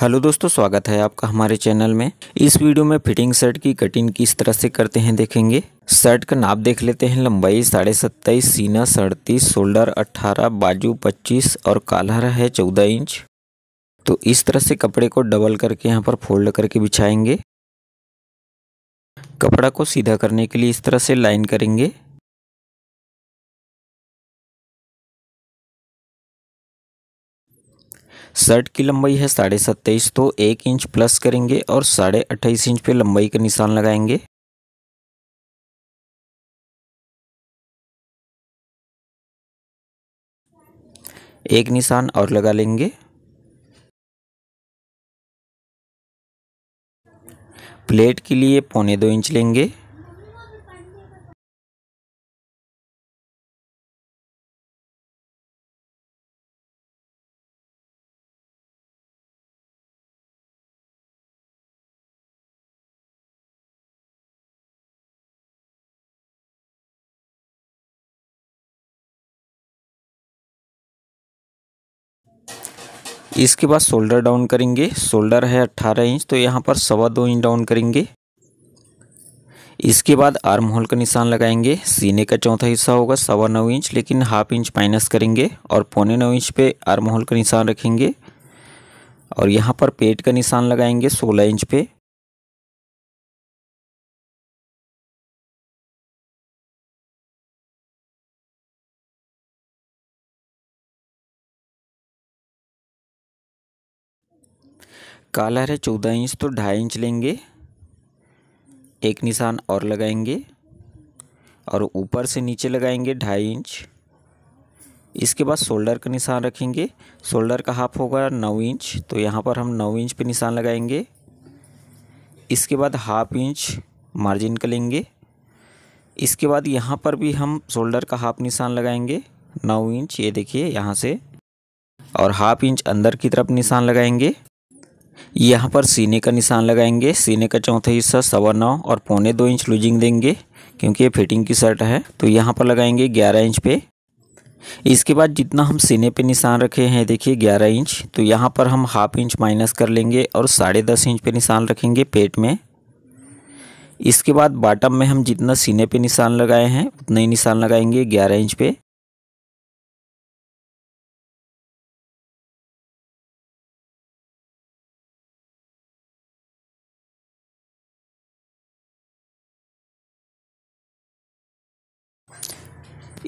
hello दोस्तों स्वागत है आपका हमारे चैनल में इस वीडियो में फिटिंग शर्ट की कटिंग किस तरह से करते हैं देखेंगे शर्ट का नाप देख लेते हैं लंबाई साढ़े सत्ताईस सीना सड़तीस शोल्डर अट्ठारह बाजू पच्चीस और कालहर है चौदह इंच तो इस तरह से कपड़े को डबल करके यहाँ पर फोल्ड करके बिछाएंगे कपड़ा को सीधा करने के लिए इस तरह से लाइन करेंगे शर्ट की लंबाई है साढ़े सत्ताईस तो एक इंच प्लस करेंगे और साढ़े अट्ठाईस इंच पे लंबाई का निशान लगाएंगे एक निशान और लगा लेंगे प्लेट के लिए पौने दो इंच लेंगे इसके बाद शोल्डर डाउन करेंगे शोल्डर है 18 इंच तो यहाँ पर सवा दो इंच डाउन करेंगे इसके बाद आर्म होल का निशान लगाएंगे सीने का चौथा हिस्सा होगा सवा नौ इंच लेकिन हाफ इंच माइनस करेंगे और पौने नौ इंच पे आर्म होल का निशान रखेंगे और यहाँ पर पेट का निशान लगाएंगे सोलह इंच पे कालर है चौदह इंच तो ढाई इंच लेंगे एक निशान और लगाएंगे और ऊपर से नीचे लगाएंगे ढाई इंच इसके बाद शोल्डर का निशान रखेंगे शोल्डर का हाफ होगा नौ इंच तो यहाँ पर हम नौ इंच पे निशान लगाएंगे इसके बाद हाफ इंच मार्जिन का लेंगे इसके बाद यहाँ पर भी हम शोल्डर का हाफ निशान लगाएंगे नौ इंच ये देखिए यहाँ से और हाफ इंच अंदर की तरफ निशान लगाएंगे यहाँ पर सीने का निशान लगाएंगे सीने का चौथा हिस्सा सवा नौ और पौने दो इंच लूजिंग देंगे क्योंकि ये फिटिंग की शर्ट है तो यहाँ पर लगाएंगे ग्यारह इंच पे इसके बाद जितना हम सीने पे निशान रखे हैं देखिए 11 इंच तो यहाँ पर हम हाफ इंच माइनस कर लेंगे और साढ़े दस इंच पे निशान रखेंगे पेट में इसके बाद बॉटम में हम जितना सीने पे निशान लगाए हैं उतना ही निशान लगाएंगे 11 इंच पे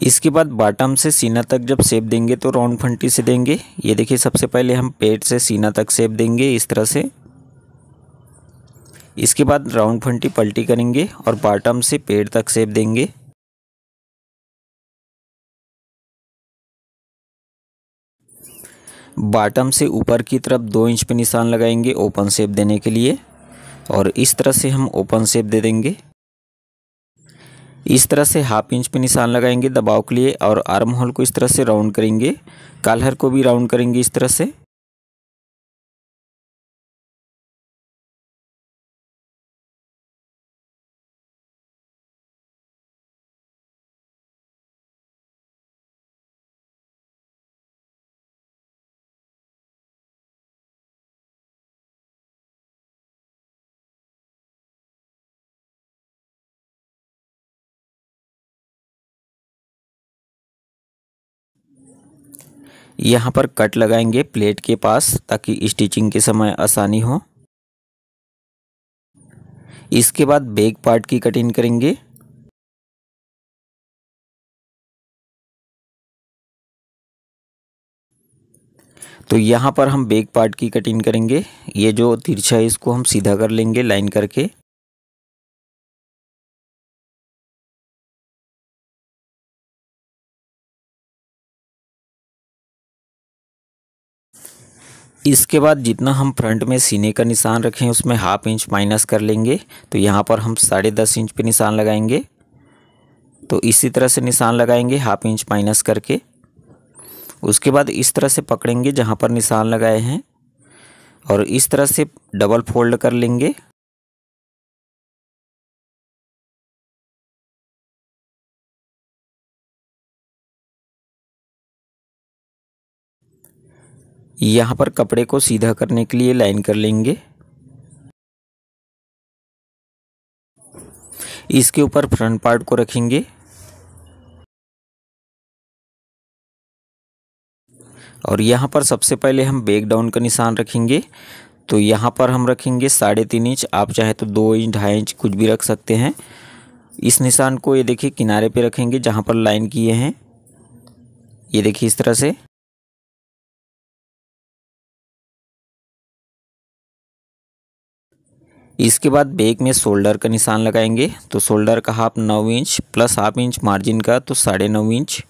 इसके बाद बॉटम से सीना तक जब सेप देंगे तो राउंड फंटी से देंगे ये देखिए सबसे पहले हम पेट से सीना तक सेप देंगे इस तरह से इसके बाद राउंड फंटी पलटी करेंगे और बॉटम से पेट तक सेप देंगे बॉटम से ऊपर की तरफ दो इंच पे निशान लगाएंगे ओपन सेप देने के लिए और इस तरह से हम ओपन सेप दे देंगे इस तरह से हाफ इंच पे निशान लगाएंगे दबाव के लिए और आर्म होल को इस तरह से राउंड करेंगे कालहर को भी राउंड करेंगे इस तरह से यहाँ पर कट लगाएंगे प्लेट के पास ताकि स्टिचिंग के समय आसानी हो इसके बाद बैक पार्ट की कटिंग करेंगे तो यहाँ पर हम बैक पार्ट की कटिंग करेंगे ये जो तिरछा है इसको हम सीधा कर लेंगे लाइन करके इसके बाद जितना हम फ्रंट में सीने का निशान रखें उसमें हाफ इंच माइनस कर लेंगे तो यहाँ पर हम साढ़े दस इंच पे निशान लगाएंगे तो इसी तरह से निशान लगाएंगे हाफ इंच माइनस करके उसके बाद इस तरह से पकड़ेंगे जहाँ पर निशान लगाए हैं और इस तरह से डबल फोल्ड कर लेंगे यहाँ पर कपड़े को सीधा करने के लिए लाइन कर लेंगे इसके ऊपर फ्रंट पार्ट को रखेंगे और यहाँ पर सबसे पहले हम बेक डाउन का निशान रखेंगे तो यहाँ पर हम रखेंगे साढ़े तीन इंच आप चाहे तो दो इंच ढाई इंच कुछ भी रख सकते हैं इस निशान को ये देखिए किनारे पे रखेंगे जहाँ पर लाइन किए हैं ये देखिए इस तरह से इसके बाद बैक में शोल्डर का निशान लगाएंगे तो शोल्डर का हाफ नौ inch plus half inch margin का तो साढ़े नौ इंच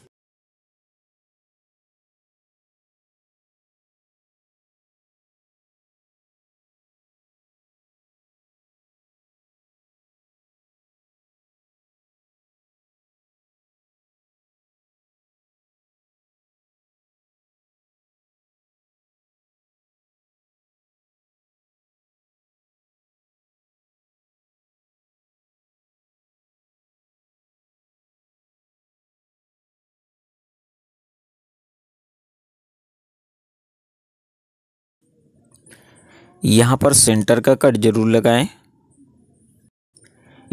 यहाँ पर सेंटर का कट जरूर लगाएं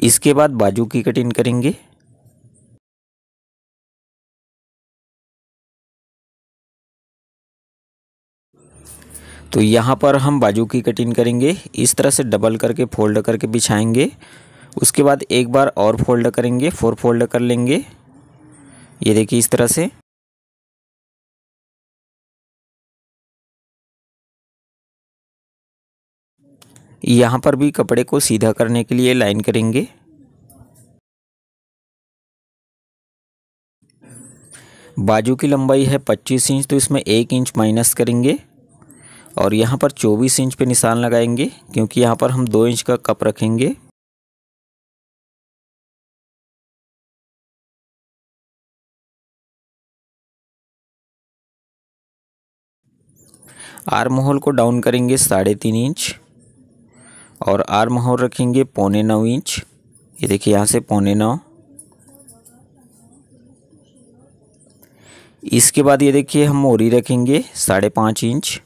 इसके बाद बाजू की कटिंग करेंगे तो यहाँ पर हम बाजू की कटिंग करेंगे इस तरह से डबल करके फोल्ड करके बिछाएंगे उसके बाद एक बार और फोल्ड करेंगे फोर फोल्ड कर लेंगे ये देखिए इस तरह से यहाँ पर भी कपड़े को सीधा करने के लिए लाइन करेंगे बाजू की लंबाई है 25 इंच तो इसमें एक इंच माइनस करेंगे और यहाँ पर 24 इंच पे निशान लगाएंगे क्योंकि यहाँ पर हम दो इंच का कप रखेंगे आर्म होल को डाउन करेंगे साढ़े तीन इंच और आर्म होल रखेंगे पौने नौ इंच ये देखिए यहाँ से पौने नौ इसके बाद ये देखिए हम मोरी रखेंगे साढ़े पाँच इंच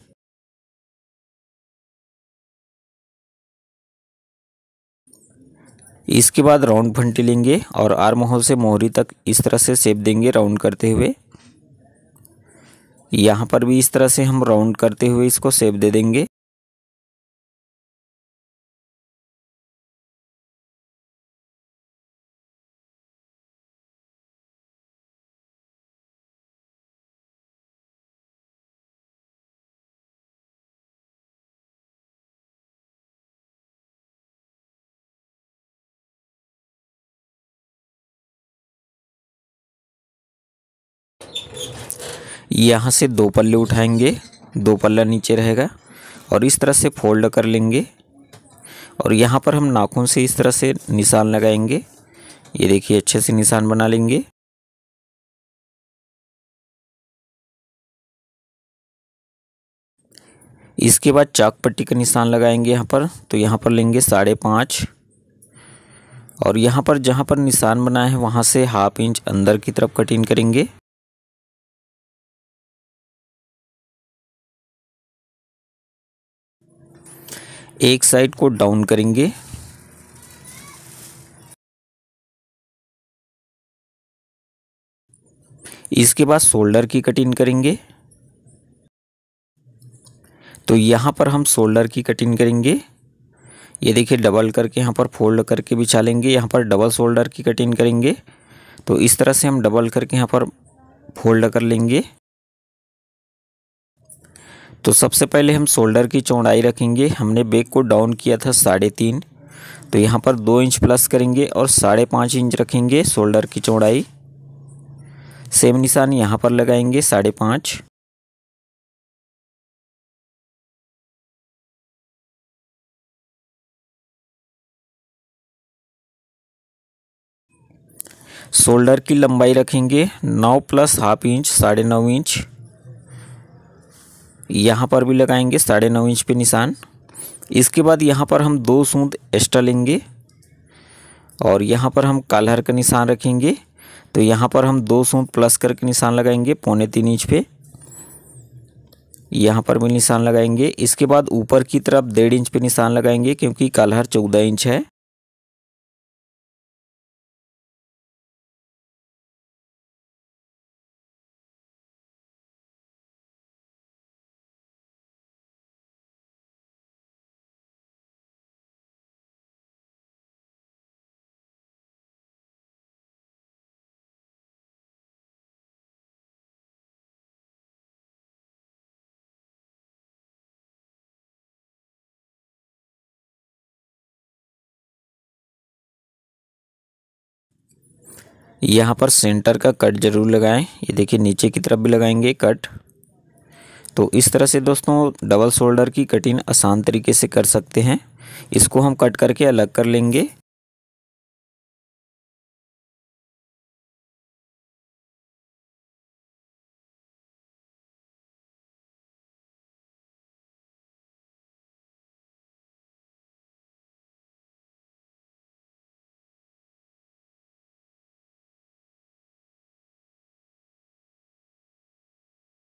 इसके बाद राउंड फंटी लेंगे और आर्म होल से मोहरी तक इस तरह से सेप देंगे राउंड करते हुए यहाँ पर भी इस तरह से हम राउंड करते हुए इसको सेप दे देंगे यहाँ से दो पल्ले उठाएंगे दो पल्ला नीचे रहेगा और इस तरह से फोल्ड कर लेंगे और यहाँ पर हम नाखून से इस तरह से निशान लगाएंगे ये देखिए अच्छे से निशान बना लेंगे इसके बाद चाक पट्टी का निशान लगाएंगे यहाँ पर तो यहाँ पर लेंगे साढ़े पाँच और यहाँ पर जहाँ पर निशान बना है वहाँ से हाफ इंच अंदर की तरफ कटिंग करेंगे एक साइड को डाउन करेंगे इसके बाद शोल्डर की कटिंग करेंगे तो यहाँ पर हम शोल्डर की कटिंग करेंगे ये देखिए डबल करके यहाँ पर फोल्ड करके बिछा लेंगे यहाँ पर डबल शोल्डर की कटिंग करेंगे तो इस तरह से हम डबल करके यहाँ पर फोल्ड कर लेंगे तो सबसे पहले हम शोल्डर की चौड़ाई रखेंगे हमने बेग को डाउन किया था साढ़े तीन तो यहाँ पर दो इंच प्लस करेंगे और साढ़े पाँच इंच रखेंगे शोल्डर की चौड़ाई सेम निशान यहाँ पर लगाएंगे साढ़े पाँच शोल्डर की लंबाई रखेंगे नौ प्लस हाफ इंच साढ़े नौ इंच यहाँ पर भी लगाएंगे साढ़े नौ इंच पे निशान इसके बाद यहाँ पर हम दो सूंद एक्स्ट्रा लेंगे और यहाँ पर हम कालहर का निशान रखेंगे तो यहाँ पर हम दो सूंद प्लस करके निशान लगाएंगे पौने तीन इंच पे यहाँ पर भी निशान लगाएंगे इसके बाद ऊपर की तरफ डेढ़ इंच पे निशान लगाएंगे क्योंकि कालहर चौदह इंच है यहाँ पर सेंटर का कट जरूर लगाएं ये देखिए नीचे की तरफ भी लगाएंगे कट तो इस तरह से दोस्तों डबल शोल्डर की कटिंग आसान तरीके से कर सकते हैं इसको हम कट करके अलग कर लेंगे